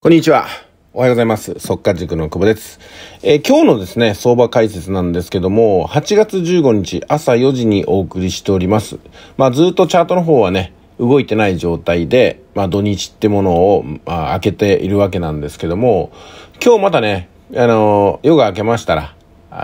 こんにちは。おはようございます。速化塾の久保です、えー、今日のですね、相場解説なんですけども、8月15日朝4時にお送りしております。まあずっとチャートの方はね、動いてない状態で、まあ土日ってものを、まあ、開けているわけなんですけども、今日またね、あのー、夜が明けましたら、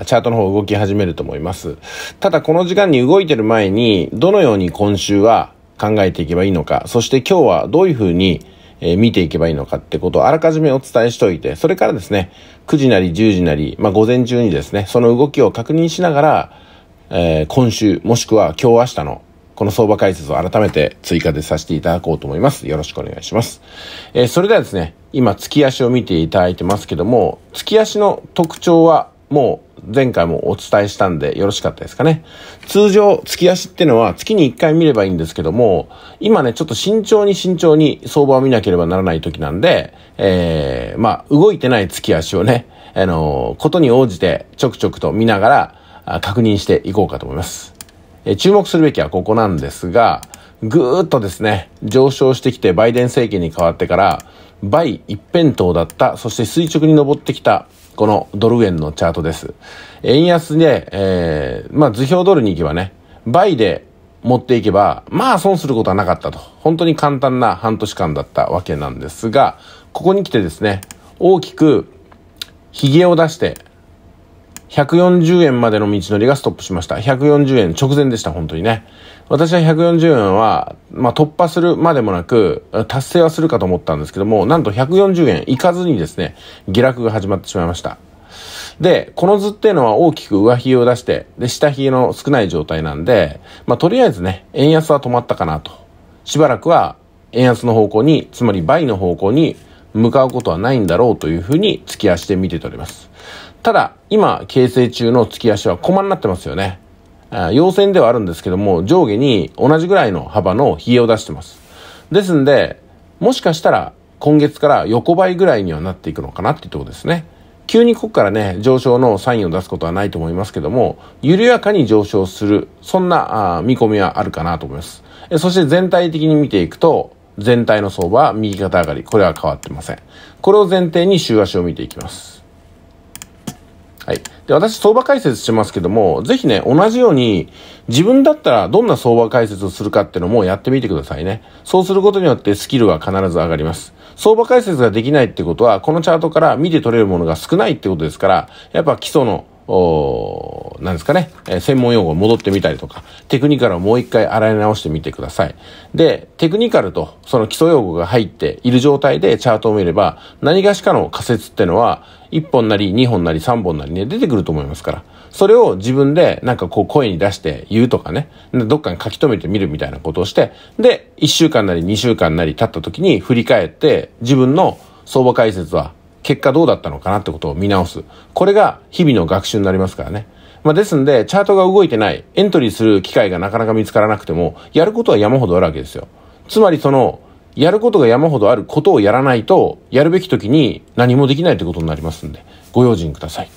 チャートの方動き始めると思います。ただこの時間に動いてる前に、どのように今週は考えていけばいいのか、そして今日はどういうふうにえ見ていけばいいのかってことをあらかじめお伝えしておいて、それからですね、9時なり10時なり、まあ、午前中にですね、その動きを確認しながら、えー、今週、もしくは今日明日のこの相場解説を改めて追加でさせていただこうと思います。よろしくお願いします。えー、それではですね、今、月足を見ていただいてますけども、月足の特徴はもう前回もお伝えしたんでよろしかったですかね。通常、月足っていうのは月に1回見ればいいんですけども、今ね、ちょっと慎重に慎重に相場を見なければならない時なんで、えー、まあ、動いてない月足をね、あのー、ことに応じてちょくちょくと見ながら確認していこうかと思います。えー、注目するべきはここなんですが、ぐーっとですね、上昇してきてバイデン政権に変わってから、倍一辺倒だった、そして垂直に上ってきたこのドル円のチャートです。円安で、えー、まあ図表ドルに行けばね、倍で持っていけば、まあ損することはなかったと。本当に簡単な半年間だったわけなんですが、ここに来てですね、大きく髭を出して、140円までの道のりがストップしました。140円直前でした、本当にね。私は140円は、まあ、突破するまでもなく、達成はするかと思ったんですけども、なんと140円いかずにですね、下落が始まってしまいました。で、この図っていうのは大きく上髭を出して、で、下髭の少ない状態なんで、まあ、とりあえずね、円安は止まったかなと。しばらくは円安の方向に、つまり倍の方向に向かうことはないんだろうというふうに突き足で見てております。ただ、今、形成中の突き足は駒になってますよね。陽線ではあるんですけども、上下に同じぐらいの幅のヒゲを出してます。ですんで、もしかしたら今月から横ばいぐらいにはなっていくのかなっていうところですね。急にここからね、上昇のサインを出すことはないと思いますけども、緩やかに上昇する、そんな見込みはあるかなと思います。そして全体的に見ていくと、全体の相場は右肩上がり。これは変わってません。これを前提に週足を見ていきます。はい。で、私、相場解説してますけども、ぜひね、同じように、自分だったらどんな相場解説をするかっていうのもやってみてくださいね。そうすることによってスキルは必ず上がります。相場解説ができないってことは、このチャートから見て取れるものが少ないってことですから、やっぱ基礎のおなんですかね、えー、専門用語戻ってみたりとか、テクニカルをもう一回洗い直してみてください。で、テクニカルとその基礎用語が入っている状態でチャートを見れば、何がしかの仮説ってのは、1本なり2本なり3本なりね、出てくると思いますから。それを自分でなんかこう声に出して言うとかね、どっかに書き留めてみるみたいなことをして、で、1週間なり2週間なり経った時に振り返って、自分の相場解説は結果どうだったのかなってことを見直す。これが日々の学習になりますからね。まあ、ですんで、チャートが動いてない、エントリーする機会がなかなか見つからなくても、やることは山ほどあるわけですよ。つまりその、やることが山ほどあることをやらないと、やるべき時に何もできないということになりますんで、ご用心ください。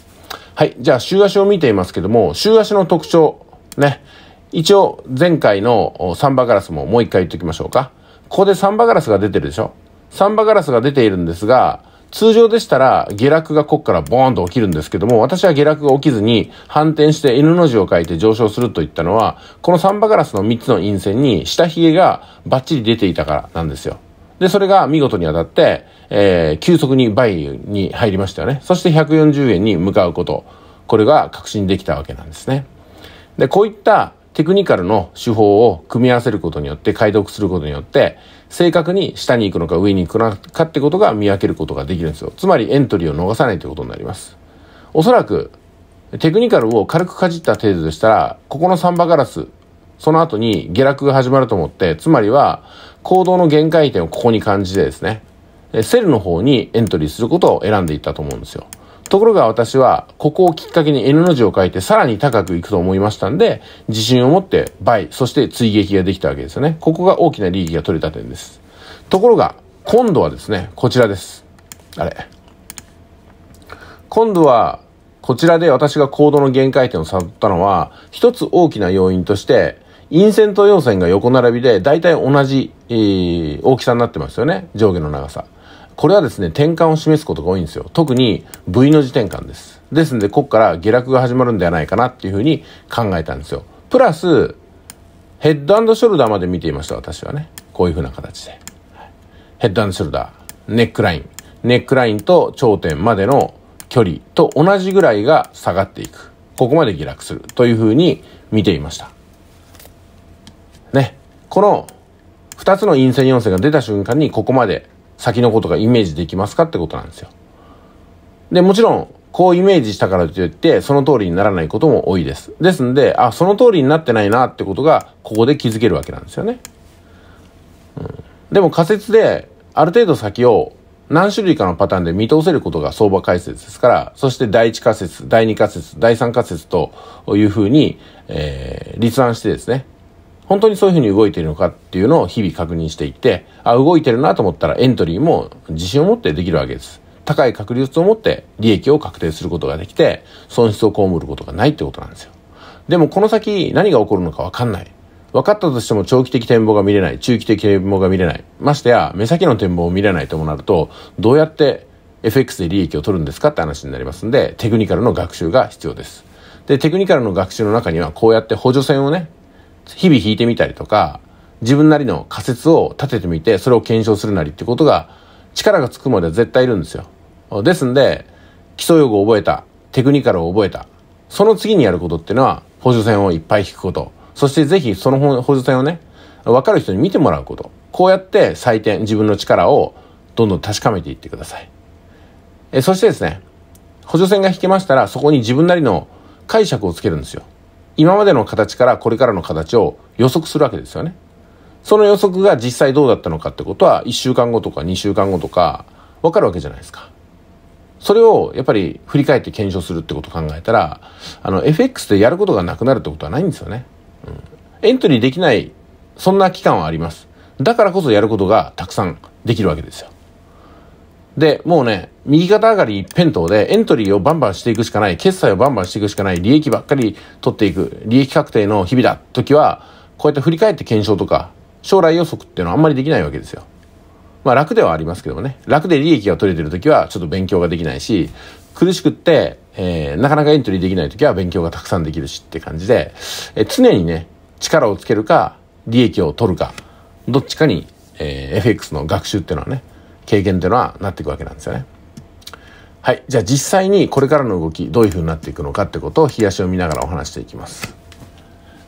はい。じゃあ、週足を見ていますけども、週足の特徴、ね。一応、前回のサンバガラスももう一回言っておきましょうか。ここでサンバガラスが出てるでしょサンバガラスが出ているんですが、通常でしたら下落がここからボーンと起きるんですけども、私は下落が起きずに反転して N の字を書いて上昇するといったのは、このサンバガラスの3つの陰線に下髭がバッチリ出ていたからなんですよ。で、それが見事に当たって、えー、急速に倍に入りましたよね。そして140円に向かうこと。これが確信できたわけなんですね。で、こういったテクニカルの手法を組み合わせることによって、解読することによって、正確に下に行くのか上に行くのかってことが見分けることができるんですよ。つまりエントリーを逃さないということになります。おそらく、テクニカルを軽くかじった程度でしたら、ここのサンバガラス、その後に下落が始まると思って、つまりは行動の限界点をここに感じてですね、セルの方にエントリーすることを選んでいったと思うんですよ。ところが私は、ここをきっかけに N の字を書いて、さらに高くいくと思いましたんで、自信を持って倍、そして追撃ができたわけですよね。ここが大きな利益が取れた点です。ところが、今度はですね、こちらです。あれ。今度は、こちらで私が行動の限界点を探ったのは、一つ大きな要因として、陰線と陽線が横並びで、大体同じ、えー、大きさになってますよね。上下の長さ。これはですね、転換を示すことが多いんですよ。特に V の字転換です。ですので、ここから下落が始まるんではないかなっていうふうに考えたんですよ。プラス、ヘッドショルダーまで見ていました、私はね。こういうふうな形で。ヘッドショルダー、ネックライン、ネックラインと頂点までの距離と同じぐらいが下がっていく。ここまで下落するというふうに見ていました。ね。この2つの陰線陽線が出た瞬間にここまで先のことがイメージできますかってことなんですよ。で、もちろん、こうイメージしたからといって、その通りにならないことも多いです。ですんで、あ、その通りになってないなってことが、ここで気づけるわけなんですよね。うん、でも仮説で、ある程度先を何種類かのパターンで見通せることが相場解説ですから、そして第1仮説、第2仮説、第3仮説というふうに、えー、立案してですね、本当にそういうふうに動いているのかっていうのを日々確認していって、あ、動いてるなと思ったらエントリーも自信を持ってできるわけです。高い確率を持って利益を確定することができて、損失を被ることがないってことなんですよ。でもこの先何が起こるのかわかんない。分かったとしても長期的展望が見れない、中期的展望が見れない、ましてや目先の展望を見れないともなると、どうやって FX で利益を取るんですかって話になりますんで、テクニカルの学習が必要です。で、テクニカルの学習の中にはこうやって補助線をね、日々弾いてみたりとか、自分なりの仮説を立ててみて、それを検証するなりってことが、力がつくまでは絶対いるんですよ。ですんで、基礎用語を覚えた、テクニカルを覚えた、その次にやることっていうのは、補助線をいっぱい引くこと、そしてぜひその補助線をね、分かる人に見てもらうこと。こうやって採点、自分の力をどんどん確かめていってください。えそしてですね、補助線が引けましたら、そこに自分なりの解釈をつけるんですよ。今までの形からこれからの形を予測するわけですよね。その予測が実際どうだったのかってことは1週間後とか2週間後とかわかるわけじゃないですか。それをやっぱり振り返って検証するってことを考えたら、あの FX でやることがなくなるってことはないんですよね。うん。エントリーできない、そんな期間はあります。だからこそやることがたくさんできるわけですよ。で、もうね、右肩上がり一辺倒でエントリーをバンバンしていくしかない、決済をバンバンしていくしかない、利益ばっかり取っていく、利益確定の日々だ、時は、こうやって振り返って検証とか、将来予測っていうのはあんまりできないわけですよ。まあ楽ではありますけどもね、楽で利益が取れてる時はちょっと勉強ができないし、苦しくって、えー、なかなかエントリーできない時は勉強がたくさんできるしって感じで、えー、常にね、力をつけるか、利益を取るか、どっちかに、えー、FX の学習っていうのはね、経験というのはなっていくわけなんですよね。はい。じゃあ実際にこれからの動き、どういう風になっていくのかってことを冷やしを見ながらお話していきます。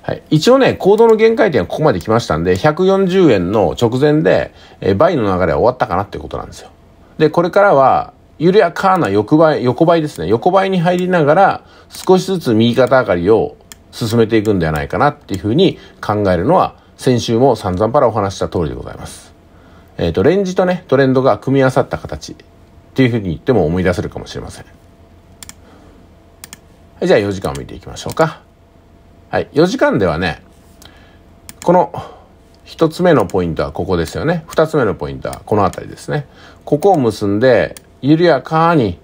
はい。一応ね、行動の限界点はここまで来ましたんで、140円の直前で、え倍の流れは終わったかなってことなんですよ。で、これからは、緩やかな横ばい、横ばいですね。横ばいに入りながら、少しずつ右肩上がりを進めていくんではないかなっていうふうに考えるのは、先週も散々パラお話した通りでございます。えっ、ー、と、レンジとね、トレンドが組み合わさった形っていうふうに言っても思い出せるかもしれません。はい、じゃあ4時間を見ていきましょうか。はい、4時間ではね、この1つ目のポイントはここですよね。2つ目のポイントはこの辺りですね。ここを結んで、緩やかに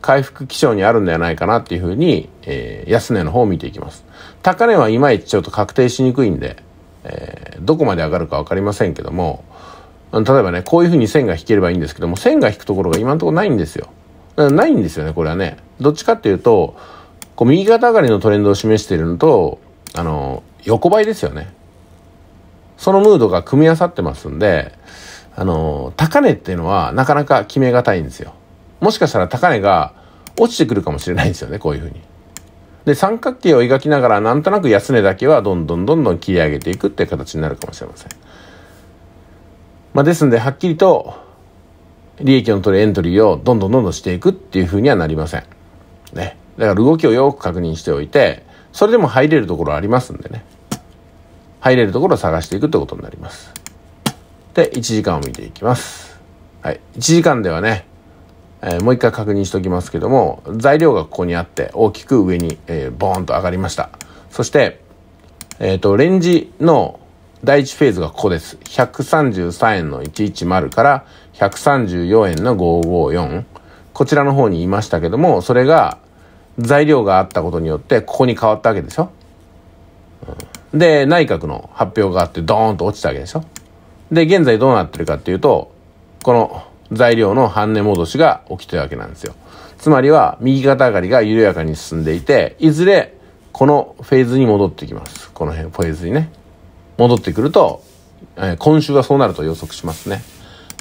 回復基調にあるんではないかなっていうふうに、えー、安値の方を見ていきます。高値はいまいちちょっと確定しにくいんで、えー、どこまで上がるか分かりませんけども、例えばね、こういう風に線が引ければいいんですけども、線が引くところが今のところないんですよ。ないんですよね、これはね。どっちかっていうと、こう右肩上がりのトレンドを示しているのと、あの、横ばいですよね。そのムードが組み合わさってますんで、あの、高値っていうのはなかなか決めがたいんですよ。もしかしたら高値が落ちてくるかもしれないんですよね、こういうふうに。で、三角形を描きながら、なんとなく安値だけはどんどんどんどん切り上げていくっていう形になるかもしれません。まあ、ですんで、はっきりと、利益の取るエントリーをどんどんどんどんしていくっていうふうにはなりません。ね。だから動きをよく確認しておいて、それでも入れるところありますんでね。入れるところを探していくってことになります。で、1時間を見ていきます。はい。1時間ではね、えー、もう一回確認しておきますけども、材料がここにあって大きく上に、えー、ボーンと上がりました。そして、えっ、ー、と、レンジの第1フェーズがここです。133円の110から134円の554。こちらの方にいましたけども、それが材料があったことによってここに変わったわけでしょ。で、内閣の発表があってドーンと落ちたわけでしょ。で、現在どうなってるかっていうと、この材料の半値戻しが起きてるわけなんですよ。つまりは右肩上がりが緩やかに進んでいて、いずれこのフェーズに戻ってきます。この辺、フェーズにね。戻ってくると、えー、今週はそうなると予測しますね。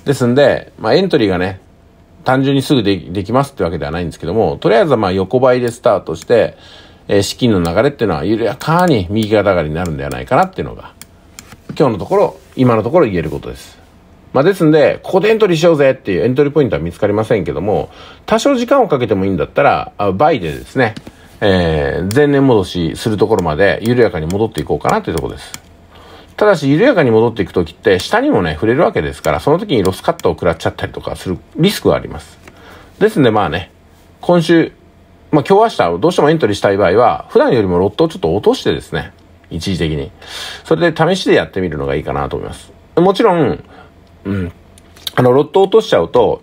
ですんで、まあ、エントリーがね、単純にすぐでできますってわけではないんですけども、とりあえずはまあ横ばいでスタートして、えー、資金の流れっていうのは緩やかに右肩上がりになるんではないかなっていうのが、今日のところ、今のところ言えることです。まあ、ですんで、ここでエントリーしようぜっていうエントリーポイントは見つかりませんけども、多少時間をかけてもいいんだったら、あ倍でですね、えー、前年戻しするところまで緩やかに戻っていこうかなというところです。ただし、緩やかに戻っていくときって、下にもね、触れるわけですから、その時にロスカットを食らっちゃったりとかするリスクはあります。ですんで、まあね、今週、まあ今日明日、どうしてもエントリーしたい場合は、普段よりもロットをちょっと落としてですね、一時的に。それで試しでやってみるのがいいかなと思います。もちろん、うん、あの、ロットを落としちゃうと、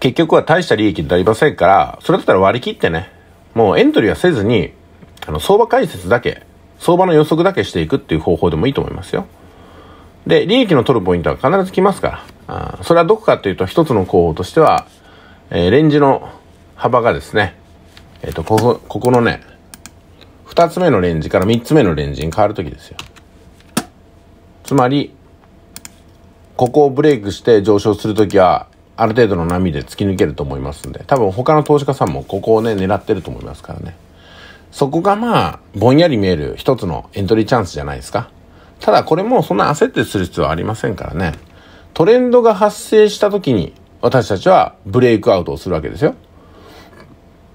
結局は大した利益になりませんから、それだったら割り切ってね、もうエントリーはせずに、あの、相場解説だけ相場の予測だけしていくっていう方法でもいいと思いますよ。で、利益の取るポイントは必ず来ますから、あそれはどこかというと、一つの候補としては、えー、レンジの幅がですね、えっ、ー、と、ここ、ここのね、二つ目のレンジから三つ目のレンジに変わるときですよ。つまり、ここをブレイクして上昇するときは、ある程度の波で突き抜けると思いますんで、多分他の投資家さんもここをね、狙ってると思いますからね。そこがまあ、ぼんやり見える一つのエントリーチャンスじゃないですか。ただこれもそんな焦ってする必要はありませんからね。トレンドが発生した時に私たちはブレイクアウトをするわけですよ。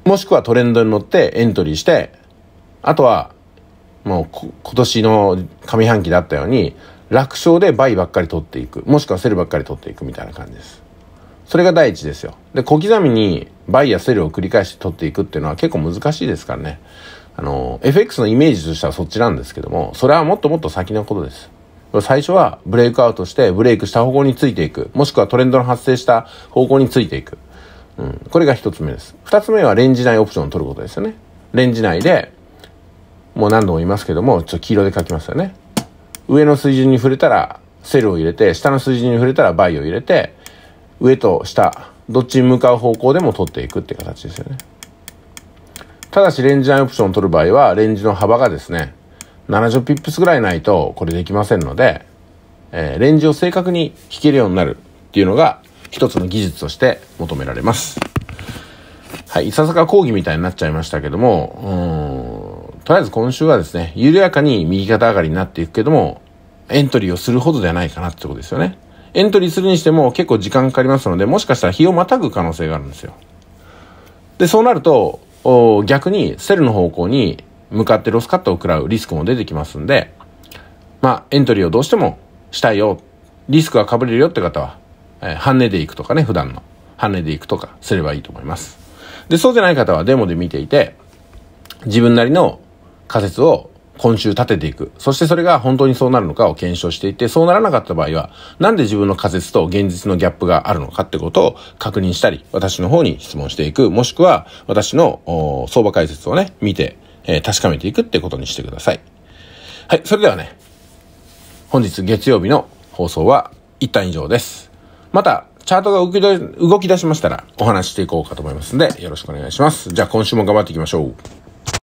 もしくはトレンドに乗ってエントリーして、あとはもう今年の上半期だったように楽勝で倍ばっかり取っていく。もしくはセルばっかり取っていくみたいな感じです。それが第一ですよ。で、小刻みにバイやセルを繰り返して取っていくっていうのは結構難しいですからね。あの、FX のイメージとしてはそっちなんですけども、それはもっともっと先のことです。最初はブレイクアウトしてブレイクした方向についていく。もしくはトレンドの発生した方向についていく。うん。これが一つ目です。二つ目はレンジ内オプションを取ることですよね。レンジ内で、もう何度も言いますけども、ちょっと黄色で書きますよね。上の水準に触れたらセルを入れて、下の水準に触れたらバイを入れて、上と下、どっちに向かう方向でも取っていくって形ですよね。ただしレンジンオプションを取る場合は、レンジの幅がですね、70ピップスぐらいないとこれできませんので、えー、レンジを正確に弾けるようになるっていうのが一つの技術として求められます。はい、いささか講義みたいになっちゃいましたけども、うん、とりあえず今週はですね、緩やかに右肩上がりになっていくけども、エントリーをするほどではないかなってことですよね。エントリーするにしても結構時間かかりますので、もしかしたら日をまたぐ可能性があるんですよ。で、そうなると、逆にセルの方向に向かってロスカットを食らうリスクも出てきますんで、まあ、エントリーをどうしてもしたいよ、リスクが被れるよって方は、えー、半値でいくとかね、普段の。半値でいくとかすればいいと思います。で、そうじゃない方はデモで見ていて、自分なりの仮説を今週立てていく。そしてそれが本当にそうなるのかを検証していって、そうならなかった場合は、なんで自分の仮説と現実のギャップがあるのかってことを確認したり、私の方に質問していく、もしくは私の相場解説をね、見て、えー、確かめていくってことにしてください。はい、それではね、本日月曜日の放送は一旦以上です。また、チャートが動き出しましたらお話ししていこうかと思いますんで、よろしくお願いします。じゃあ今週も頑張っていきましょう。